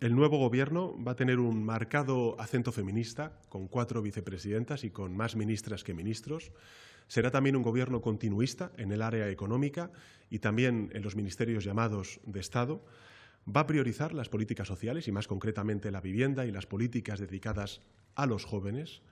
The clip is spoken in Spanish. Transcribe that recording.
El nuevo gobierno va a tener un marcado acento feminista, con cuatro vicepresidentas y con más ministras que ministros. Será también un gobierno continuista en el área económica y también en los ministerios llamados de Estado. Va a priorizar las políticas sociales y más concretamente la vivienda y las políticas dedicadas a los jóvenes.